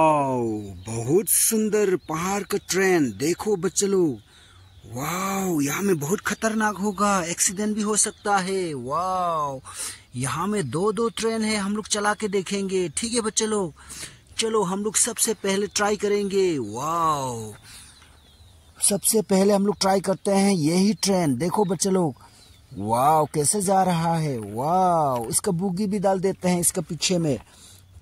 Wow बहुत सुंदर पहाड़ का ट्रेन देखो बच्चे लोग वाओ यहाँ में बहुत खतरनाक होगा एक्सीडेंट भी हो सकता है वाओ यहाँ में दो दो ट्रेन है हम लोग चला के देखेंगे ठीक है बच्चे लोग चलो हम लोग सबसे पहले ट्राई करेंगे वाओ सबसे पहले हम लोग ट्राई करते हैं यही ट्रेन देखो बच्चे लोग वाओ कैसे जा रहा है वाओ इसका बुगी भी डाल देते हैं इसके पीछे में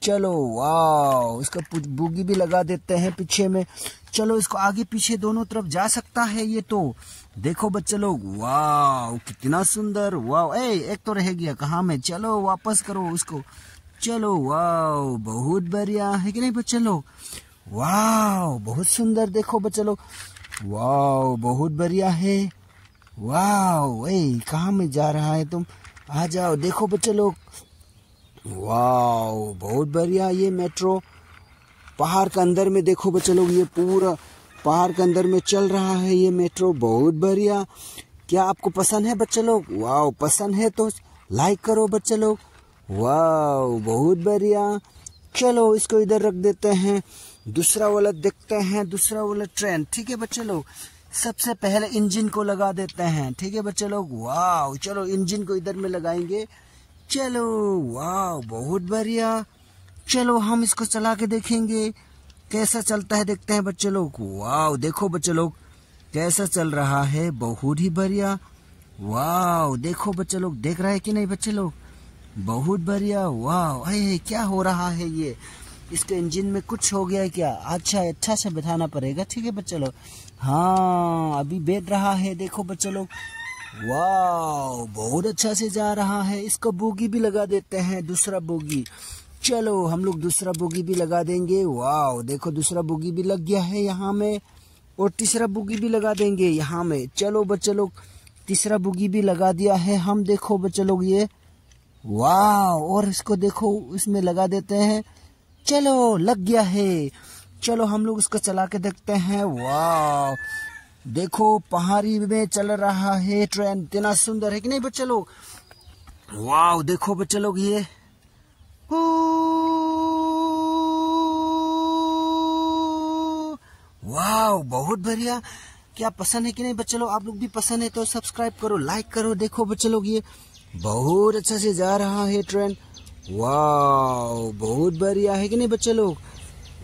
चलो वाओ इसका बुगी भी लगा देते हैं पीछे में चलो इसको आगे पीछे दोनों तरफ जा सकता है ये तो देखो बच्चे लोग वाओ कितना सुंदर वाओ ए एक तो रह गया कहा में चलो वापस करो उसको चलो वाह बहुत बढ़िया है कि नहीं बच्चे लोग वाह बहुत सुंदर देखो बच्चे लोग वाह बहुत बढ़िया है वाह ए कहा में जा रहा है तुम आ जाओ देखो बच्चे लोग वाह बहुत बढ़िया ये मेट्रो पहाड़ के अंदर में देखो बच्चे लोग ये पूरा पहाड़ के अंदर में चल रहा है ये मेट्रो बहुत बढ़िया क्या आपको पसंद है बच्चे लोग वाह पसंद है तो लाइक करो बच्चे लोग वाह बहुत बढ़िया चलो इसको इधर रख देते हैं दूसरा वाला देखते हैं दूसरा वाला ट्रेन ठीक है बच्चे लोग सबसे पहले इंजन को लगा देते हैं ठीक है बच्चे लोग वाह चलो इंजन को इधर में लगाएंगे चलो वाह बहुत बढ़िया चलो हम इसको चला के देखेंगे कैसा चलता है देखते हैं बच्चे लोग वाह देखो बच्चे लोग कैसा चल रहा है बहुत ही बढ़िया वाह देखो बच्चे लोग देख रहे हैं कि नहीं बच्चे लोग बहुत बढ़िया वाह अरे क्या हो रहा है ये इसके इंजन में कुछ हो गया क्या अच्छा अच्छा से बिठाना पड़ेगा ठीक है बच्चे लोग हाँ अभी बैठ रहा है देखो बच्चे लोग वाह बहुत अच्छा से जा रहा है इसका बोगी भी लगा देते हैं दूसरा बोगी चलो हम लोग दूसरा बोगी भी लगा देंगे वाह देखो दूसरा बोगी भी लग गया है यहाँ में और तीसरा बोगी भी लगा देंगे यहाँ में चलो बच्चे लोग तीसरा बोगी भी लगा दिया है हम देखो बच्चे लोग ये वाह और इसको देखो इसमें लगा देते हैं चलो लग गया है चलो हम लोग इसको चला के देखते हैं वाह देखो पहाड़ी में चल रहा है ट्रेन इतना सुंदर है कि नहीं बच्चे लोग वाह देखो बच्चे लोग ये वाह बहुत बढ़िया क्या पसंद है कि नहीं बच्चे लोग आप लोग भी पसंद है तो सब्सक्राइब करो लाइक करो देखो बच्चे लोग ये बहुत अच्छा से जा रहा है ट्रेन वाह बहुत बढ़िया है कि नहीं बच्चे लोग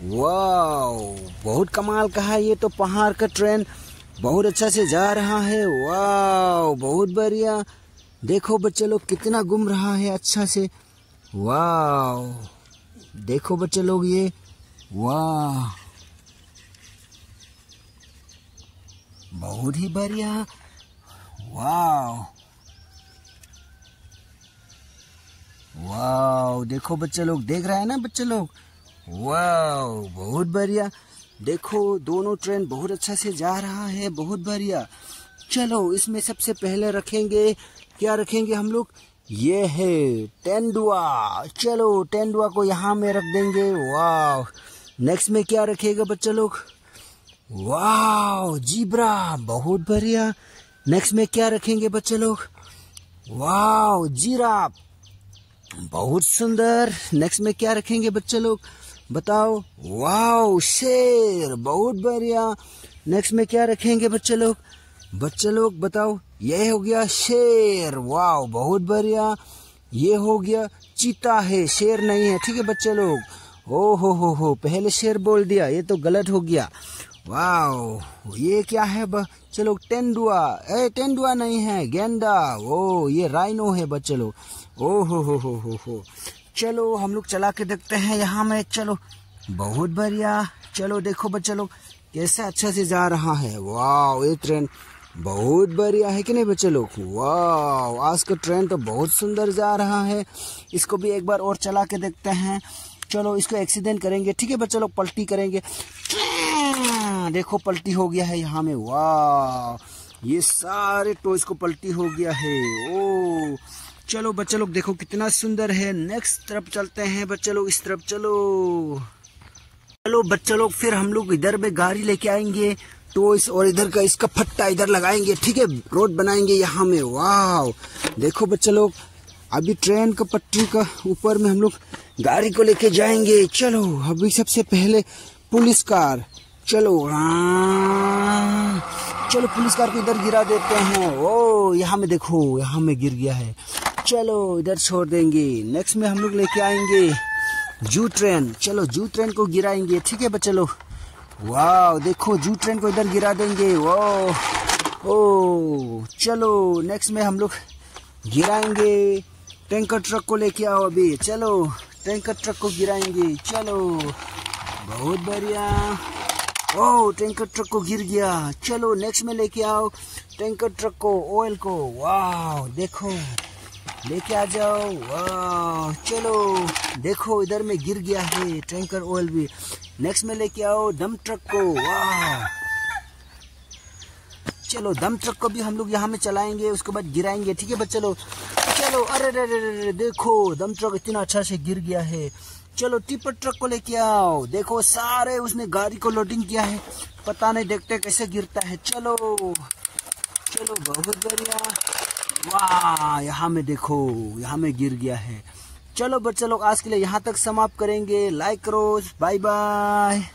वाह बहुत कमाल का है ये तो पहाड़ का ट्रेन बहुत अच्छा से जा रहा है वाह बहुत बढ़िया देखो बच्चे लोग कितना घूम रहा है अच्छा से वाह देखो बच्चे लोग ये वाह बहुत ही बढ़िया वाह वाह देखो बच्चे लोग देख रहे हैं ना बच्चे लोग वाह बहुत बढ़िया देखो दोनों ट्रेन बहुत अच्छा से जा रहा है बहुत बढ़िया चलो इसमें सबसे पहले रखेंगे क्या रखेंगे हम लोग ये है टेंडुआ चलो टेंडुआ को यहाँ में रख देंगे वाह नेक्स्ट में क्या रखेगा बच्चे लोग वाह जीब्रा बहुत बढ़िया नेक्स्ट में क्या रखेंगे बच्चे लोग वाह जीरा बहुत सुंदर नेक्स्ट में क्या रखेंगे बच्चे लोग बताओ वाओ शेर बहुत बढ़िया नेक्स्ट में क्या रखेंगे बच्चे लोग बच्चे लोग बताओ ये हो गया शेर वाओ बहुत बढ़िया ये हो गया चीता है शेर नहीं है ठीक है बच्चे लोग ओ हो हो हो पहले शेर बोल दिया ये तो गलत हो गया वाओ ये क्या है बच्चे लोग टेंडुआ ए टेंडुआ नहीं है गेंदा ओ ये राइनो है बच्चे लोग ओ हो हो हो हो हो चलो हम लोग चला के देखते हैं यहाँ में चलो बहुत बढ़िया चलो देखो बच्चे लोग कैसे अच्छा से जा रहा है वाह ये ट्रेन बहुत बढ़िया है कि नहीं बच्चे लोग वाह आज का ट्रेन तो बहुत सुंदर जा रहा है इसको भी एक बार और चला के देखते हैं चलो इसको एक्सीडेंट करेंगे ठीक है बच्चे लोग पलटी करेंगे देखो पलटी हो गया है यहाँ में वाह ये सारे टॉयज को पलटी हो गया है ओ चलो बच्चे लोग देखो कितना सुंदर है नेक्स्ट तरफ चलते हैं बच्चे लोग इस तरफ चलो चलो बच्चे लोग फिर हम लोग इधर में गाड़ी लेके आएंगे तो इस और इधर का इसका फट्टा इधर लगाएंगे ठीक है रोड बनाएंगे यहाँ में वाह देखो बच्चे लोग अभी ट्रेन का पट्टी का ऊपर में हम लोग गाड़ी को लेके जाएंगे चलो अभी सबसे पहले पुलिस कार चलो हाँ। चलो पुलिस कार को इधर गिरा देते हैं ओ oh, यहाँ में देखो यहाँ में गिर गया है चलो इधर छोड़ देंगे नेक्स्ट में हम लोग लेके आएंगे जू ट्रेन चलो जू ट्रेन को गिराएंगे ठीक है बच्चे लोग वाह देखो जू ट्रेन को इधर गिरा देंगे वो ओ चलो नेक्स्ट में हम लोग गिराएंगे टैंकर ट्रक को लेके आओ अभी चलो टैंकर ट्रक को गिराएंगे चलो बहुत बढ़िया ओ टैंकर ट्रक को गिर गया चलो नेक्स्ट में लेके आओ टैंकर ट्रक को ऑयल को वाह देखो लेके आ जाओ वाह चलो देखो इधर में गिर गया है टैंकर ऑयल भी नेक्स्ट में लेके आओ दम ट्रक को वाह चलो दम ट्रक को भी हम लोग यहाँ में चलाएंगे उसके बाद गिराएंगे ठीक है बस चलो चलो अरे रे रे, देखो दम ट्रक इतना अच्छा से गिर गया है चलो टिपर ट्रक को लेके आओ देखो सारे उसने गाड़ी को लोडिंग किया है पता नहीं देखते कैसे गिरता है चलो चलो बहुत बढ़िया वाह यहाँ में देखो यहाँ में गिर गया है चलो बच्चे लोग आज के लिए यहाँ तक समाप्त करेंगे लाइक करो बाय बाय